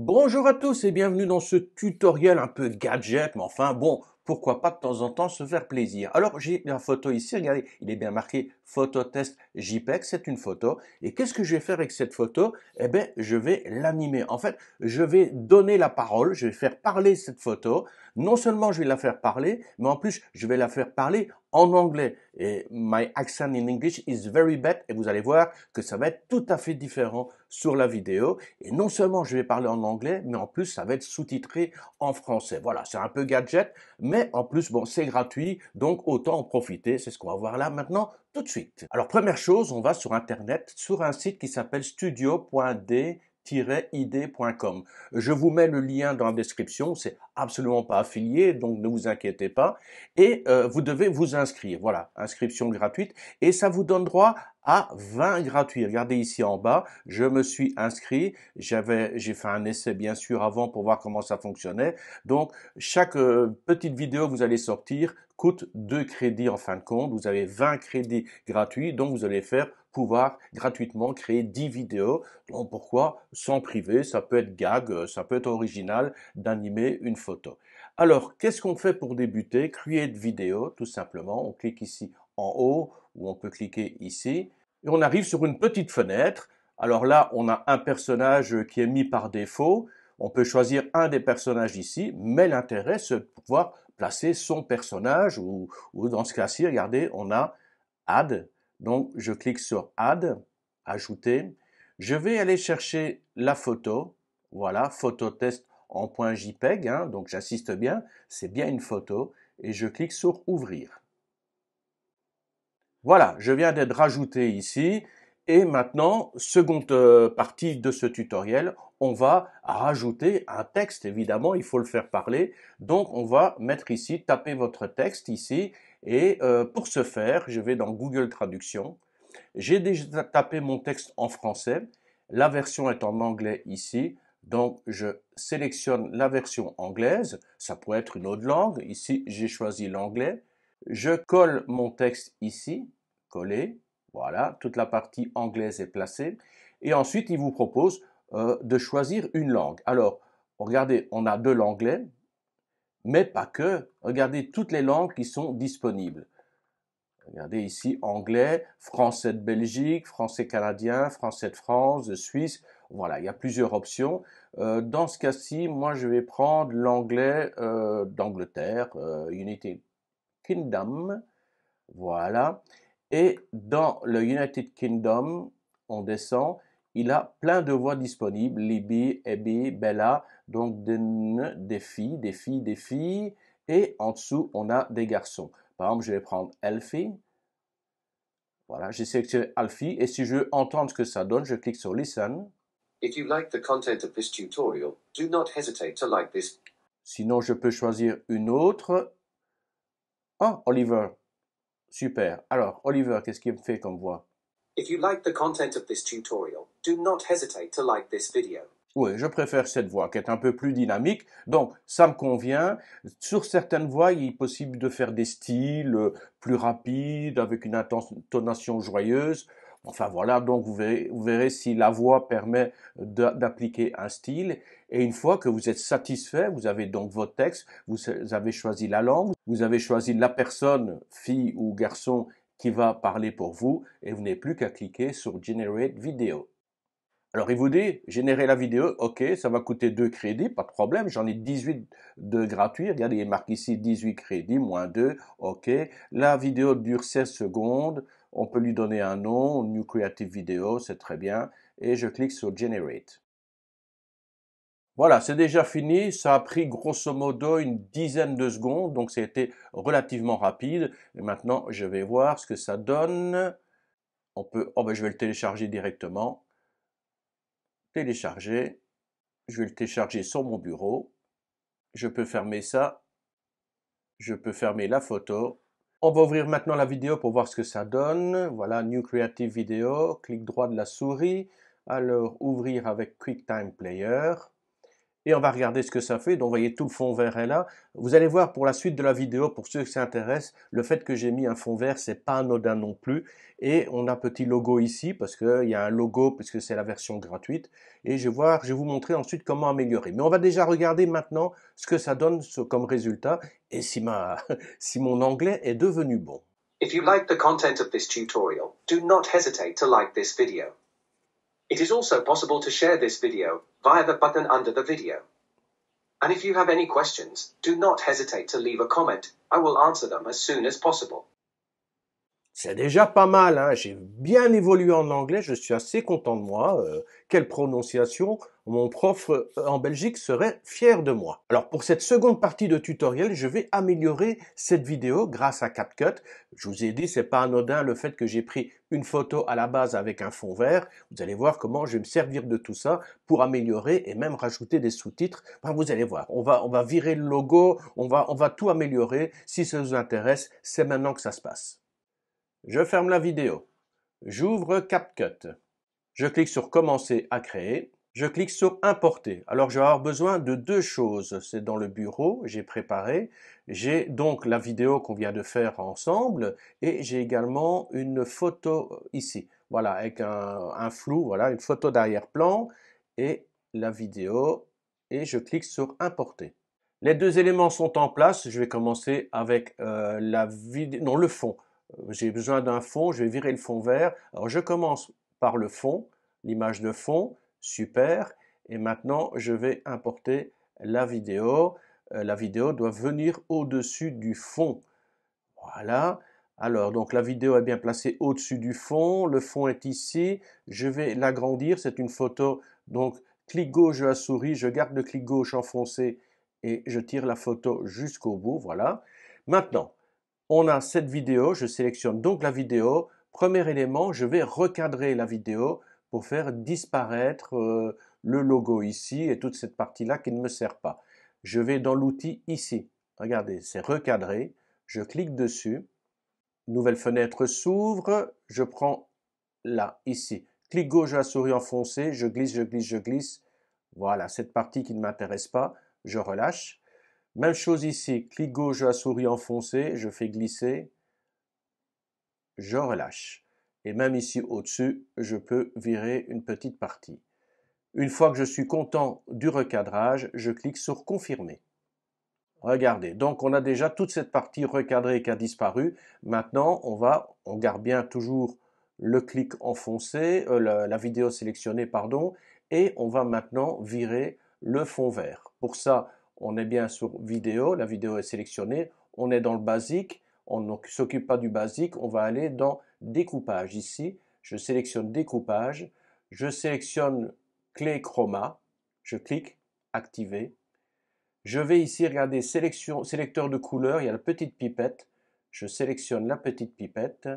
Bonjour à tous et bienvenue dans ce tutoriel un peu gadget, mais enfin bon, pourquoi pas de temps en temps se faire plaisir. Alors j'ai la photo ici, regardez, il est bien marqué photo test JPEG, c'est une photo. Et qu'est-ce que je vais faire avec cette photo Eh bien, je vais l'animer. En fait, je vais donner la parole, je vais faire parler cette photo non seulement je vais la faire parler, mais en plus je vais la faire parler en anglais. Et my accent in English is very bad. Et vous allez voir que ça va être tout à fait différent sur la vidéo. Et non seulement je vais parler en anglais, mais en plus ça va être sous-titré en français. Voilà, c'est un peu gadget, mais en plus, bon, c'est gratuit, donc autant en profiter. C'est ce qu'on va voir là maintenant tout de suite. Alors première chose, on va sur Internet, sur un site qui s'appelle studio.d idcom Je vous mets le lien dans la description, c'est absolument pas affilié, donc ne vous inquiétez pas. Et euh, vous devez vous inscrire, voilà, inscription gratuite, et ça vous donne droit à 20 gratuits. Regardez ici en bas, je me suis inscrit, j'avais, j'ai fait un essai bien sûr avant pour voir comment ça fonctionnait. Donc chaque euh, petite vidéo que vous allez sortir coûte 2 crédits en fin de compte. Vous avez 20 crédits gratuits, donc vous allez faire pouvoir gratuitement créer 10 vidéos. Donc pourquoi Sans priver Ça peut être gag, euh, ça peut être original d'animer une photo. Alors, qu'est-ce qu'on fait pour débuter Créer une vidéo, tout simplement. On clique ici en haut ou on peut cliquer ici. Et on arrive sur une petite fenêtre. Alors là, on a un personnage qui est mis par défaut. On peut choisir un des personnages ici, mais l'intérêt, c'est de pouvoir placer son personnage ou dans ce cas-ci, regardez, on a Add, donc, je clique sur Add, Ajouter. Je vais aller chercher la photo. Voilà, photo test en point JPEG. Hein, donc, j'assiste bien. C'est bien une photo. Et je clique sur Ouvrir. Voilà, je viens d'être rajouté ici. Et maintenant, seconde euh, partie de ce tutoriel, on va rajouter un texte. Évidemment, il faut le faire parler. Donc, on va mettre ici, taper votre texte ici et euh, pour ce faire, je vais dans Google Traduction. J'ai déjà tapé mon texte en français. La version est en anglais ici. Donc, je sélectionne la version anglaise. Ça pourrait être une autre langue. Ici, j'ai choisi l'anglais. Je colle mon texte ici. Coller. Voilà, toute la partie anglaise est placée. Et ensuite, il vous propose euh, de choisir une langue. Alors, regardez, on a de l'anglais mais pas que. Regardez toutes les langues qui sont disponibles. Regardez ici anglais, français de Belgique, français canadien, français de France, Suisse. Voilà, il y a plusieurs options. Euh, dans ce cas-ci, moi je vais prendre l'anglais euh, d'Angleterre, euh, United Kingdom. Voilà. Et dans le United Kingdom, on descend il a plein de voix disponibles, Libby, ebby, Bella, donc des filles, des filles, des filles, et en dessous, on a des garçons. Par exemple, je vais prendre Elfie. Voilà, j'ai sélectionné Alfie, et si je veux entendre ce que ça donne, je clique sur Listen. If you like the content of this tutorial, do not hesitate to like this. Sinon, je peux choisir une autre. oh, Oliver. Super. Alors, Oliver, qu'est-ce qu'il me fait comme voix? If you like the content of this tutorial, oui, je préfère cette voix qui est un peu plus dynamique. Donc, ça me convient. Sur certaines voix, il est possible de faire des styles euh, plus rapides, avec une intonation joyeuse. Enfin voilà, donc vous verrez, vous verrez si la voix permet d'appliquer un style. Et une fois que vous êtes satisfait, vous avez donc votre texte, vous avez choisi la langue, vous avez choisi la personne, fille ou garçon, qui va parler pour vous, et vous n'avez plus qu'à cliquer sur Generate Video. Alors il vous dit, générer la vidéo, ok, ça va coûter 2 crédits, pas de problème, j'en ai 18 de gratuits, regardez, il marque ici 18 crédits, moins 2, ok. La vidéo dure 16 secondes, on peut lui donner un nom, New Creative Video, c'est très bien, et je clique sur Generate. Voilà, c'est déjà fini. Ça a pris grosso modo une dizaine de secondes, donc c'était relativement rapide. Et maintenant, je vais voir ce que ça donne. On peut, oh ben, je vais le télécharger directement télécharger. Je vais le télécharger sur mon bureau. Je peux fermer ça. Je peux fermer la photo. On va ouvrir maintenant la vidéo pour voir ce que ça donne. Voilà, New Creative Video. Clic droit de la souris. Alors, ouvrir avec QuickTime Player et on va regarder ce que ça fait. Donc, vous voyez, tout le fond vert est là. Vous allez voir pour la suite de la vidéo, pour ceux qui s'intéressent, le fait que j'ai mis un fond vert, c'est pas anodin non plus. Et on a un petit logo ici, parce qu'il y a un logo, puisque c'est la version gratuite. Et je vais, vous montrer ensuite comment améliorer. Mais on va déjà regarder maintenant ce que ça donne comme résultat, et si, mon anglais est devenu bon. If you like the content of this tutorial, do not hesitate to like this video. It is also possible to share this video via the button under the video. And if you have any questions, do not hesitate to leave a comment. I will answer them as soon as possible. C'est déjà pas mal, hein? j'ai bien évolué en anglais, je suis assez content de moi. Euh, quelle prononciation Mon prof euh, en Belgique serait fier de moi. Alors pour cette seconde partie de tutoriel, je vais améliorer cette vidéo grâce à CapCut. Je vous ai dit, c'est pas anodin le fait que j'ai pris une photo à la base avec un fond vert. Vous allez voir comment je vais me servir de tout ça pour améliorer et même rajouter des sous-titres. vous allez voir, on va, on va virer le logo, on va, on va tout améliorer. Si ça vous intéresse, c'est maintenant que ça se passe. Je ferme la vidéo. J'ouvre CapCut. Je clique sur Commencer à créer. Je clique sur importer. Alors je vais avoir besoin de deux choses. C'est dans le bureau, j'ai préparé. J'ai donc la vidéo qu'on vient de faire ensemble et j'ai également une photo ici. Voilà, avec un, flou, voilà, une photo d'arrière-plan et la vidéo et je clique sur importer. Les deux éléments sont en place. Je vais commencer avec euh, la vidéo, non le fond. J'ai besoin d'un fond, je vais virer le fond vert. Alors je commence par le fond, l'image de fond super. Et maintenant, je vais importer la vidéo. Euh, la vidéo doit venir au-dessus du fond. Voilà. Alors, donc la vidéo est bien placée au-dessus du fond. Le fond est ici. Je vais l'agrandir. C'est une photo. Donc, clic gauche à la souris. Je garde le clic gauche enfoncé et je tire la photo jusqu'au bout. Voilà. Maintenant, on a cette vidéo. Je sélectionne donc la vidéo. Premier élément, je vais recadrer la vidéo pour faire disparaître euh, le logo ici et toute cette partie-là qui ne me sert pas. Je vais dans l'outil ici. Regardez, c'est recadré. Je clique dessus. Nouvelle fenêtre s'ouvre. Je prends là, ici. Clic gauche à la souris enfoncée. Je glisse, je glisse, je glisse. Voilà, cette partie qui ne m'intéresse pas, je relâche. Même chose ici. Clic gauche à la souris enfoncée. Je fais glisser. Je relâche. Et même ici au-dessus, je peux virer une petite partie. Une fois que je suis content du recadrage, je clique sur Confirmer. Regardez, donc on a déjà toute cette partie recadrée qui a disparu. Maintenant, on va, on garde bien toujours le clic enfoncé, euh, la, la, vidéo sélectionnée, pardon, et on va maintenant virer le fond vert. Pour ça, on est bien sur vidéo, la vidéo est sélectionnée, on est dans le basique, on ne s'occupe pas du basique, on va aller dans découpage. Ici, je sélectionne découpage, je sélectionne clé chroma, je clique activer. Je vais ici regarder sélection, sélecteur de couleur, il y a la petite pipette. Je sélectionne la petite pipette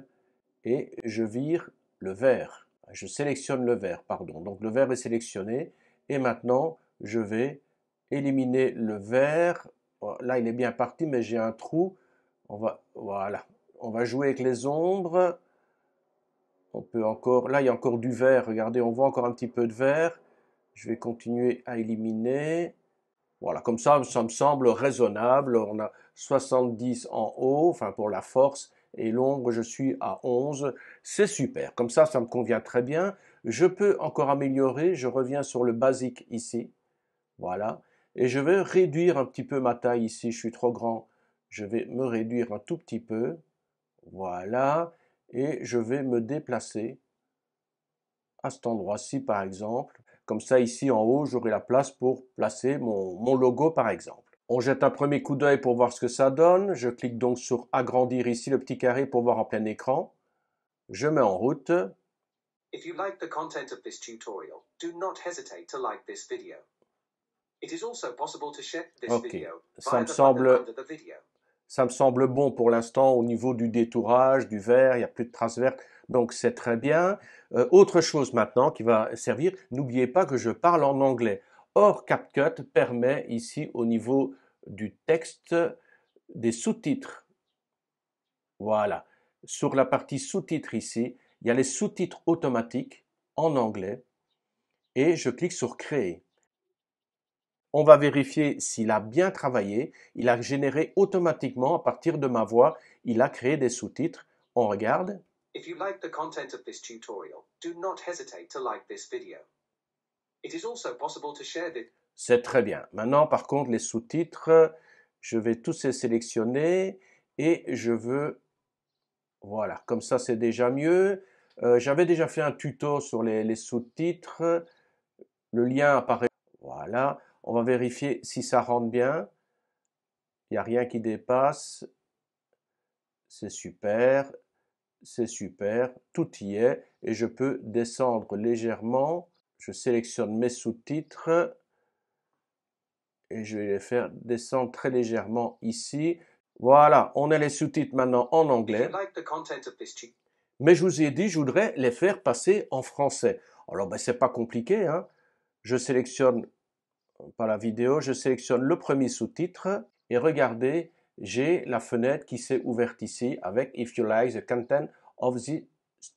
et je vire le vert. Je sélectionne le vert, pardon. Donc le vert est sélectionné et maintenant je vais éliminer le vert. Oh, là, il est bien parti, mais j'ai un trou. On va, voilà. On va jouer avec les ombres. On peut encore, là il y a encore du vert, regardez, on voit encore un petit peu de vert. Je vais continuer à éliminer. Voilà, comme ça, ça me semble raisonnable. On a 70 en haut, enfin pour la force, et l'ombre, je suis à 11. C'est super, comme ça, ça me convient très bien. Je peux encore améliorer, je reviens sur le basique ici. Voilà, et je vais réduire un petit peu ma taille ici, je suis trop grand. Je vais me réduire un tout petit peu. Voilà, et je vais me déplacer à cet endroit-ci par exemple. Comme ça ici en haut, j'aurai la place pour placer mon, logo par exemple. On jette un premier coup d'œil pour voir ce que ça donne. Je clique donc sur agrandir ici le petit carré pour voir en plein écran. Je mets en route. If Ça me semble ça me semble bon pour l'instant au niveau du détourage, du vert, il n'y a plus de traces vertes, donc c'est très bien. Euh, autre chose maintenant qui va servir, n'oubliez pas que je parle en anglais. Or, CapCut permet ici au niveau du texte des sous-titres. Voilà. Sur la partie sous-titres ici, il y a les sous-titres automatiques en anglais et je clique sur Créer on va vérifier s'il a bien travaillé. Il a généré automatiquement, à partir de ma voix, il a créé des sous-titres. On regarde. If you like the content of this tutorial, do not hesitate to like this video. It is also possible to share C'est très bien. Maintenant, par contre, les sous-titres, je vais tous les sélectionner et je veux... Voilà, comme ça, c'est déjà mieux. Euh, j'avais déjà fait un tuto sur les sous-titres. Le lien apparaît. Voilà. On va vérifier si ça rentre bien. Il n'y a rien qui dépasse. C'est super. C'est super. Tout y est. Et je peux descendre légèrement. Je sélectionne mes sous-titres. Et je vais les faire descendre très légèrement ici. Voilà, on a les sous-titres maintenant en anglais. Mais je vous ai dit, je voudrais les faire passer en français. Alors, ben, c'est pas compliqué. Hein. Je sélectionne par la vidéo, je sélectionne le premier sous-titre et regardez, j'ai la fenêtre qui s'est ouverte ici avec If you like the content of the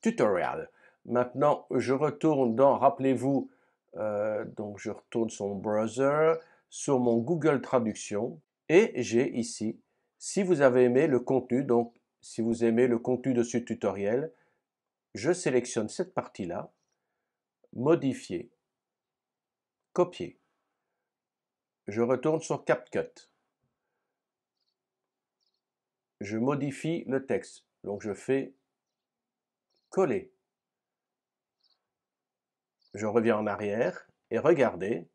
tutorial. Maintenant, je retourne dans, rappelez-vous, euh, donc je retourne sur mon browser, sur mon Google Traduction et j'ai ici, si vous avez aimé le contenu, donc si vous aimez le contenu de ce tutoriel, je sélectionne cette partie-là, modifier, copier. Je retourne sur CapCut. Je modifie le texte. Donc je fais coller. Je reviens en arrière et regardez.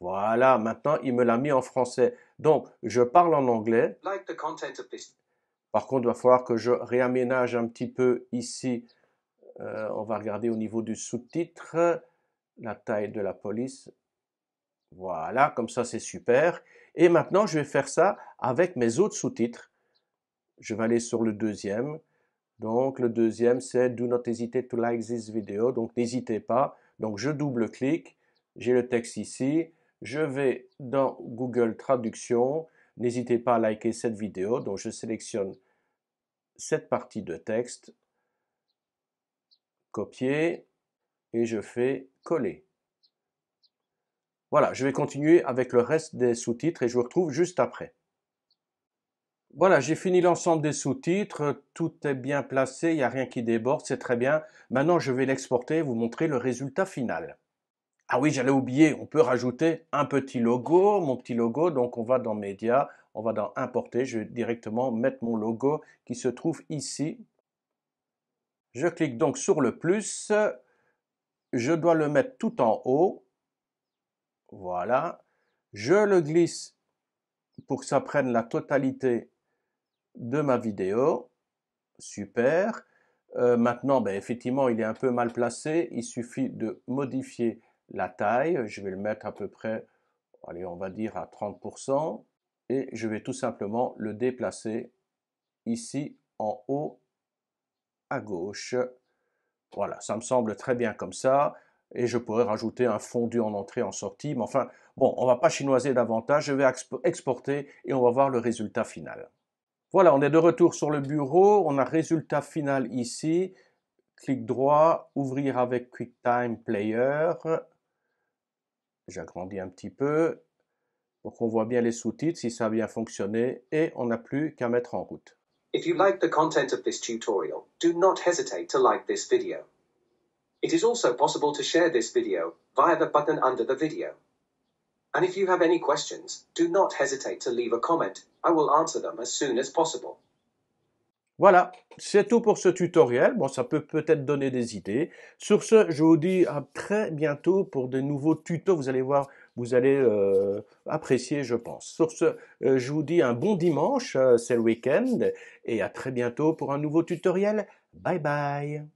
voilà, maintenant il me l'a mis en français. Donc je parle en anglais. Par contre, il va falloir que je réaménage un petit peu ici. Euh, on va regarder au niveau du sous-titre la taille de la police. Voilà, comme ça c'est super. Et maintenant, je vais faire ça avec mes autres sous-titres. Je vais aller sur le deuxième. Donc, le deuxième, c'est Do not hesitate to like this video. Donc, n'hésitez pas. Donc, je double-clique. J'ai le texte ici. Je vais dans Google Traduction. N'hésitez pas à liker cette vidéo. Donc, je sélectionne cette partie de texte. Copier et je fais coller. Voilà, je vais continuer avec le reste des sous-titres et je vous retrouve juste après. Voilà, j'ai fini l'ensemble des sous-titres, tout est bien placé, il n'y a rien qui déborde, c'est très bien. Maintenant, je vais l'exporter vous montrer le résultat final. Ah oui, j'allais oublier, on peut rajouter un petit logo, mon petit logo, donc on va dans Médias, on va dans Importer, je vais directement mettre mon logo qui se trouve ici. Je clique donc sur le plus, je dois le mettre tout en haut. Voilà. Je le glisse pour que ça prenne la totalité de ma vidéo. Super. Euh, maintenant, ben, effectivement, il est un peu mal placé. Il suffit de modifier la taille. Je vais le mettre à peu près, allez, on va dire à 30%. Et je vais tout simplement le déplacer ici en haut à gauche. Voilà, ça me semble très bien comme ça. Et je pourrais rajouter un fondu en entrée, en sortie. Mais enfin, bon, on ne va pas chinoiser davantage. Je vais exporter et on va voir le résultat final. Voilà, on est de retour sur le bureau. On a résultat final ici. Clic droit, ouvrir avec QuickTime Player. J'agrandis un petit peu pour qu'on voit bien les sous-titres, si ça a bien fonctionné. Et on n'a plus qu'à mettre en route. If you like the content of this tutorial, do not hesitate to like this video. It is also possible to share this video via the button under the video. And if you have any questions, do not hesitate to leave a comment. I will answer them as soon as possible. Voilà, c'est tout pour ce tutoriel. Bon, ça peut peut-être donner des idées. Sur ce, je vous dis à très bientôt pour de nouveaux tutos. Vous allez voir vous allez euh, apprécier, je pense. Sur ce, euh, je vous dis un bon dimanche, euh, c'est le week-end, et à très bientôt pour un nouveau tutoriel. Bye bye